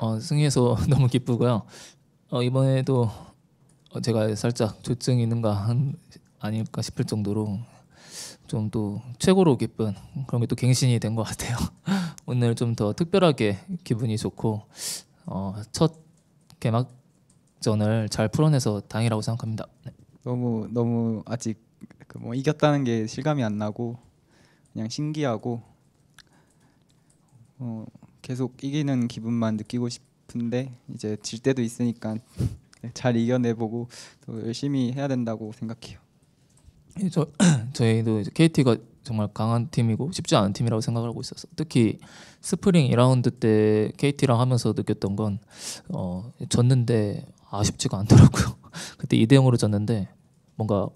어, 승리해서 너무 기쁘고요. 어, 이번에도 어, 제가 살짝 조증 있는가 한, 아닐까 싶을 정도로 좀 또 최고로 기쁜 그런 게 또 갱신이 된 것 같아요. 오늘 좀 더 특별하게 기분이 좋고 어, 첫 개막전을 잘 풀어내서 다행이라고 생각합니다. 네. 너무 너무 아직 그뭐 이겼다는 게 실감이 안 나고 그냥 신기하고 어, 계속 이기는 기분만 느끼고 싶은데 이제 질 때도 있으니까 네, 잘 이겨내보고 또 열심히 해야 된다고 생각해요. 예, 저 저희도 KT가 정말 강한 팀이고 쉽지 않은 팀이라고 생각을 하고 있었어. 특히 스프링 2라운드 때 KT랑 하면서 느꼈던 건 어, 졌는데 아쉽지가 않더라고요. 그때 2대 0으로 졌는데 뭔가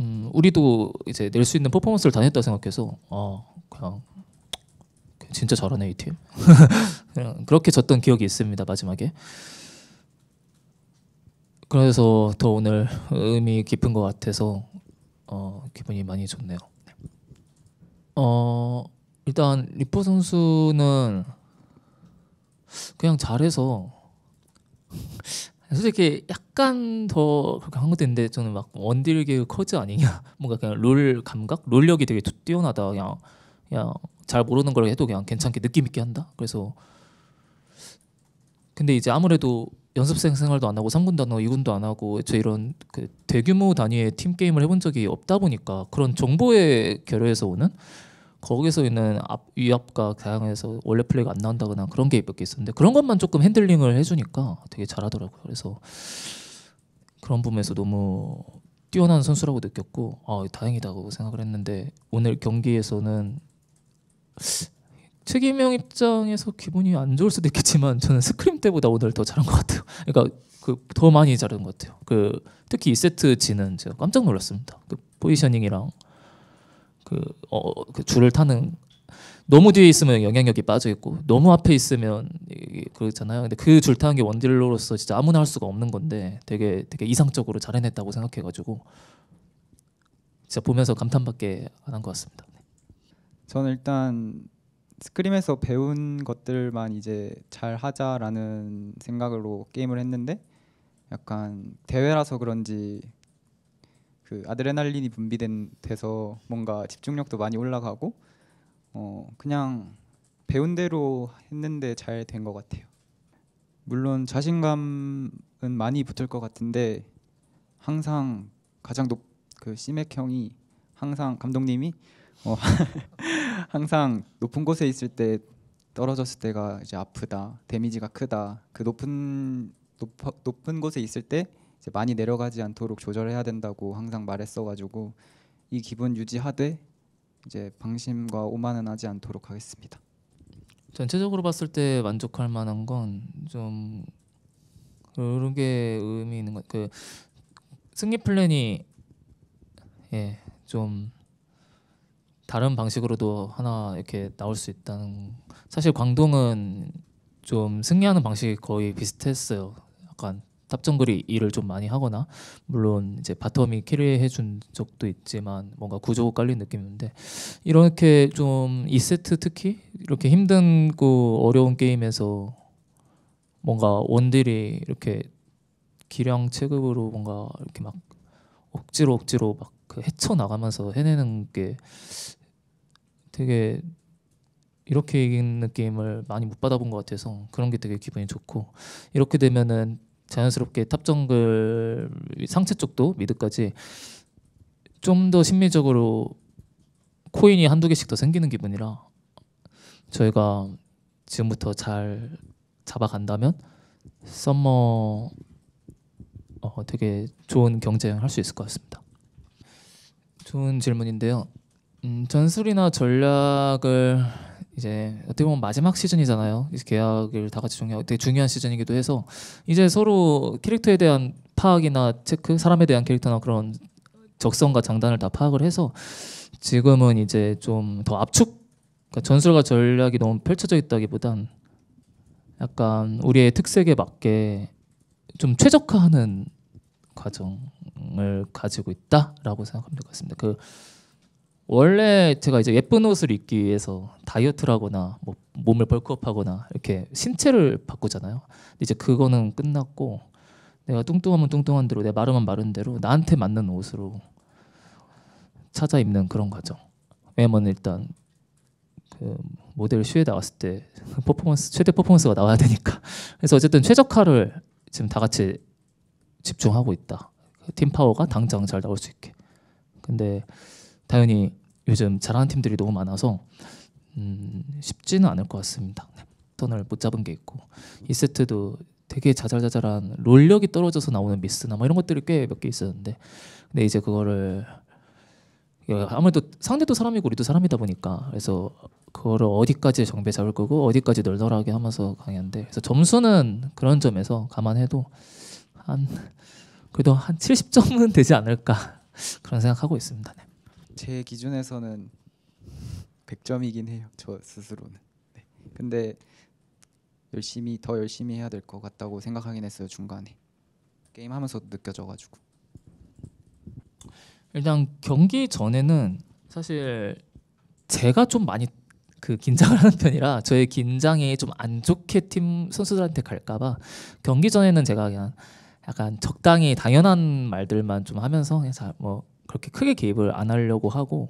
음, 우리도 이제 낼 수 있는 퍼포먼스를 다 냈다 생각해서 어, 그냥 진짜 잘하네 이 팀. 그렇게 졌던 기억이 있습니다 마지막에. 그래서 더 오늘 의미 깊은 것 같아서 어, 기분이 많이 좋네요. 어, 일단 리퍼 선수는 그냥 잘해서 솔직히 약간 더 그렇게 한 것도 있는데 저는 막 원딜 계의 커즈 아니냐 뭔가 그냥 롤 감각 롤력이 되게 뛰어나다 그냥 그냥 잘 모르는 걸 해도 그냥 괜찮게 느낌 있게 한다. 그래서 근데 이제 아무래도 연습생 생활도 안 하고 3군단어 2군도 안 하고 저 이런 그 대규모 단위의 팀 게임을 해본 적이 없다 보니까 그런 정보의 결여에서 오는 거기서 있는 앞, 위압과 다양해서 그 원래 플레이가 안 나온다거나 그런 게 몇 개 있었는데 그런 것만 조금 핸들링을 해주니까 되게 잘하더라고요. 그래서 그런 부분에서 너무 뛰어난 선수라고 느꼈고 아, 다행이다고 생각을 했는데 오늘 경기에서는 책임형 입장에서 기분이 안 좋을 수도 있겠지만 저는 스크림 때보다 오늘 더 잘한 것 같아요. 그러니까 그더 많이 잘한 것 같아요. 그 특히 이세트 지는 제가 깜짝 놀랐습니다. 그 포지셔닝이랑 그, 어, 그 줄을 타는 너무 뒤에 있으면 영향력이 빠져 있고 너무 앞에 있으면 그렇잖아요. 근데 그 줄 타는 게 원딜러로서 진짜 아무나 할 수가 없는 건데 되게 되게 이상적으로 잘 해냈다고 생각해가지고 진짜 보면서 감탄밖에 안 한 것 같습니다. 저는 일단 스크림에서 배운 것들만 이제 잘 하자라는 생각으로 게임을 했는데 약간 대회라서 그런지 그 아드레날린이 분비된 돼서 뭔가 집중력도 많이 올라가고 어 그냥 배운 대로 했는데 잘 된 것 같아요. 물론 자신감은 많이 붙을 것 같은데 항상 가장 높그 시맥 형이 항상 감독님이 어 항상 높은 곳에 있을 때 떨어졌을 때가 이제 아프다, 데미지가 크다. 그 높은 높아, 높은 곳에 있을 때 이제 많이 내려가지 않도록 조절해야 된다고 항상 말했어가지고 이 기분 유지하되 이제 방심과 오만은 하지 않도록 하겠습니다. 전체적으로 봤을 때 만족할 만한 건 좀 그런 게 의미 있는 것 그 승리 플랜이 예좀 다른 방식으로도 하나 이렇게 나올 수 있다는 사실 광동은 좀 승리하는 방식이 거의 비슷했어요. 약간 탑정글이 일을 좀 많이 하거나 물론 이제 바텀이 캐리해 준 적도 있지만 뭔가 구조가 깔린 느낌인데 이렇게 좀 2세트 특히 이렇게 힘든 고 그 어려운 게임에서 뭔가 원딜이 이렇게 기량 체급으로 뭔가 이렇게 막 억지로 억지로 막그 헤쳐 나가면서 해내는 게 되게 이렇게 이기는 게임을 많이 못 받아본 것 같아서 그런 게 되게 기분이 좋고 이렇게 되면은 자연스럽게 탑 정글 상체 쪽도 미드까지 좀 더 심리적으로 코인이 한두 개씩 더 생기는 기분이라 저희가 지금부터 잘 잡아간다면 썸머 어, 되게 좋은 경쟁을 할 수 있을 것 같습니다. 좋은 질문인데요. 음, 전술이나 전략을 이제 어떻게 보면 마지막 시즌이잖아요. 이제 계약을 다 같이 중요 되게 중요한 시즌이기도 해서 이제 서로 캐릭터에 대한 파악이나 체크, 사람에 대한 캐릭터나 그런 적성과 장단을 다 파악을 해서 지금은 이제 좀 더 압축 그러니까 전술과 전략이 너무 펼쳐져 있다기보단 약간 우리의 특색에 맞게 좀 최적화하는 과정을 가지고 있다라고 생각하면 될것 같습니다. 그 원래 제가 이제 예쁜 옷을 입기 위해서 다이어트를 하거나 뭐 몸을 벌크업하거나 이렇게 신체를 바꾸잖아요. 이제 그거는 끝났고 내가 뚱뚱하면 뚱뚱한 대로 내 마르면 마른 대로 나한테 맞는 옷으로 찾아 입는 그런 과정. 왜냐면 일단 그 모델 슈에 나왔을 때 퍼포먼스 최대 퍼포먼스가 나와야 되니까. 그래서 어쨌든 최적화를 지금 다 같이 집중하고 있다. 팀 파워가 당장 잘 나올 수 있게. 근데 당연히 요즘 잘하는 팀들이 너무 많아서 음, 쉽지는 않을 것 같습니다. 네. 턴을 못 잡은 게 있고 이 세트도 되게 자잘자잘한 롤력이 떨어져서 나오는 미스나 뭐 이런 것들이 꽤 몇 개 있었는데 근데 이제 그거를 예, 아무래도 상대도 사람이고 우리도 사람이다 보니까 그래서 그거를 어디까지 정배 잡을 거고 어디까지 널널하게 하면서 강했는데 그래서 점수는 그런 점에서 감안해도 한 그래도 한 70점은 되지 않을까 그런 생각하고 있습니다. 네. 제 기준에서는 100점이긴 해요. 저 스스로는. 네. 근데 열심히 더 열심히 해야 될 것 같다고 생각하긴 했어요 중간에 게임 하면서 느껴져가지고. 일단 경기 전에는 사실 제가 좀 많이 그 긴장을 하는 편이라 저의 긴장이 좀 안 좋게 팀 선수들한테 갈까봐 경기 전에는 제가 그냥 약간 적당히 당연한 말들만 좀 하면서 그냥 뭐 그렇게 크게 개입을 안 하려고 하고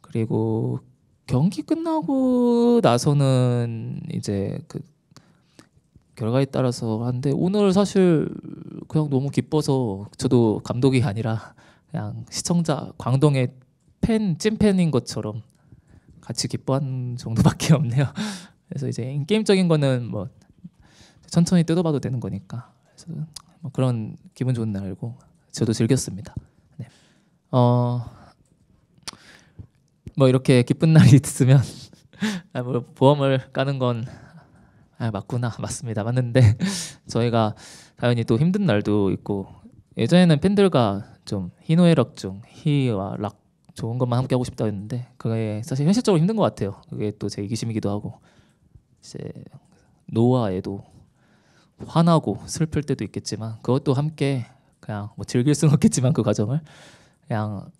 그리고 경기 끝나고 나서는 이제 그 결과에 따라서 한데 오늘 사실 그냥 너무 기뻐서 저도 감독이 아니라 그냥 시청자 광동의 팬 찐팬인 것처럼 같이 기뻐한 정도밖에 없네요. 그래서 이제 게임적인 거는 뭐 천천히 뜯어봐도 되는 거니까 그래서 뭐 그런 기분 좋은 날고 이 저도 즐겼습니다. 어, 뭐 이렇게 기쁜 날이 있으면 아, 뭐 보험을 까는 건 아, 맞구나 맞습니다 맞는데 저희가 당연히 또 힘든 날도 있고 예전에는 팬들과 좀 희노애락 중 희와 락 좋은 것만 함께 하고 싶다 했는데 그게 사실 현실적으로 힘든 것 같아요 그게 또 제 이기심이기도 하고 이제 노화에도 화나고 슬플 때도 있겠지만 그것도 함께 그냥 뭐 즐길 수는 없겠지만 그 과정을 그냥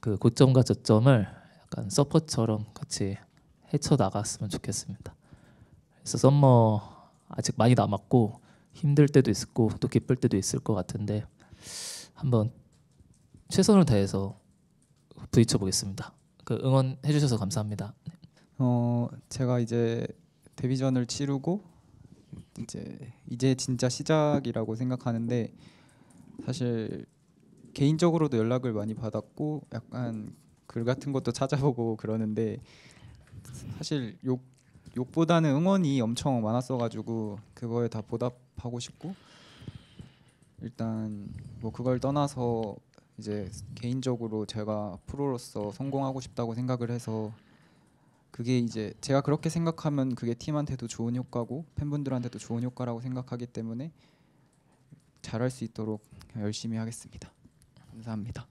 그 고점과 저점을 약간 서퍼처럼 같이 헤쳐 나갔으면 좋겠습니다. 그래서 썸머 아직 많이 남았고 힘들 때도 있고 또 기쁠 때도 있을 것 같은데 한번 최선을 다해서 부딪혀 보겠습니다. 그 응원해 주셔서 감사합니다. 어 제가 이제 데뷔전을 치르고 이제 이제 진짜 시작이라고 생각하는데 사실 개인적으로도 연락을 많이 받았고 약간 글 같은 것도 찾아보고 그러는데 사실 욕 욕보다는 응원이 엄청 많았어가지고 그거에 다 보답하고 싶고 일단 뭐 그걸 떠나서 이제 개인적으로 제가 프로로서 성공하고 싶다고 생각을 해서 그게 이제 제가 그렇게 생각하면 그게 팀한테도 좋은 효과고 팬분들한테도 좋은 효과라고 생각하기 때문에 잘할 수 있도록 열심히 하겠습니다. 감사합니다.